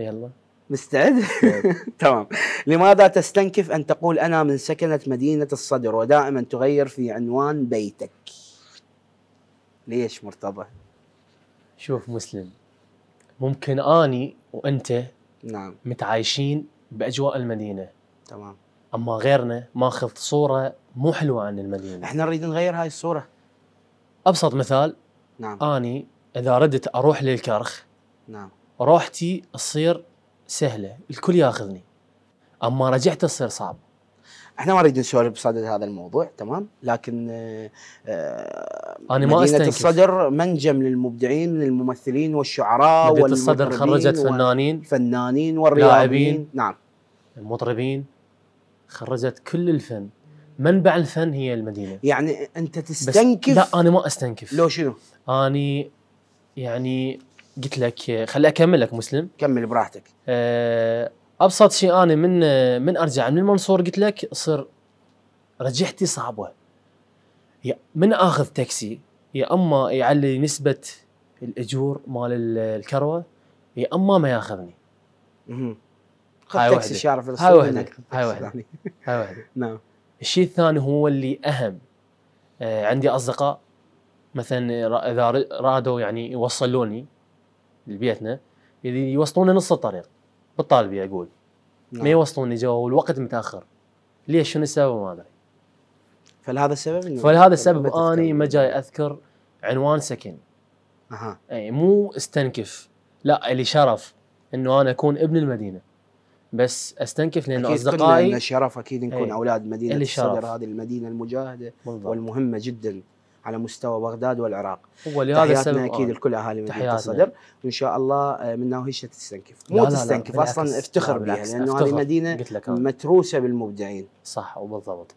يلا مستعد؟ طيب. تمام لماذا تستنكف أن تقول أنا من سكنة مدينة الصدر ودائما تغير في عنوان بيتك ليش مرتضى؟ شوف مسلم ممكن اني وانت نعم متعايشين باجواء المدينه تمام اما غيرنا ماخذ صوره مو حلوه عن المدينه احنا نريد نغير هاي الصوره ابسط مثال نعم اني اذا ردت اروح للكرخ نعم روحتي تصير سهله الكل ياخذني اما رجعت تصير صعب احنا ما نريد نسولف بصدد هذا الموضوع تمام لكن آه انا ما مدينه الصدر منجم للمبدعين للممثلين والشعراء مدينه الصدر خرجت فنانين فنانين والرياضيين نعم المطربين خرجت كل الفن منبع الفن هي المدينه يعني انت تستنكف لا انا ما استنكف لو شنو؟ اني يعني قلت لك خلي اكمل لك مسلم كمل براحتك آه، ابسط شيء انا من من ارجع من المنصور قلت لك صر رجعتي صعبه يا من اخذ تاكسي يا اما يعلي نسبه الاجور مال الكروه يا اما ما ياخذني خذ تاكسي شارف هاي واحدة هاي واحدة يعني. هاي واحدة نعم الشيء الثاني هو اللي اهم آه، عندي اصدقاء مثلا اذا رادوا يعني يوصلوني لبيتنا يوصلونا نص الطريق بالطالبي اقول نعم. ما يوصلوني جوا الوقت متاخر ليش شنو السبب ما ادري فلهذا السبب فلهذا السبب اني ما جاي اذكر عنوان سكن اها اي مو استنكف لا اللي شرف انه انا اكون ابن المدينه بس استنكف أكيد اصدقائي اكيد الشرف اكيد نكون اولاد مدينه الصدر هذه المدينه المجاهده بالضبط. والمهمه جدا على مستوى بغداد والعراق لهذا السبب اكيد آه، لكل اهالي مدينه الصدر وان شاء الله آه، من ناهيشه تستنكف مو تستنكف اصلا افتخر بها لانه هذه مدينه متروسه بالمبدعين صح وبالضبط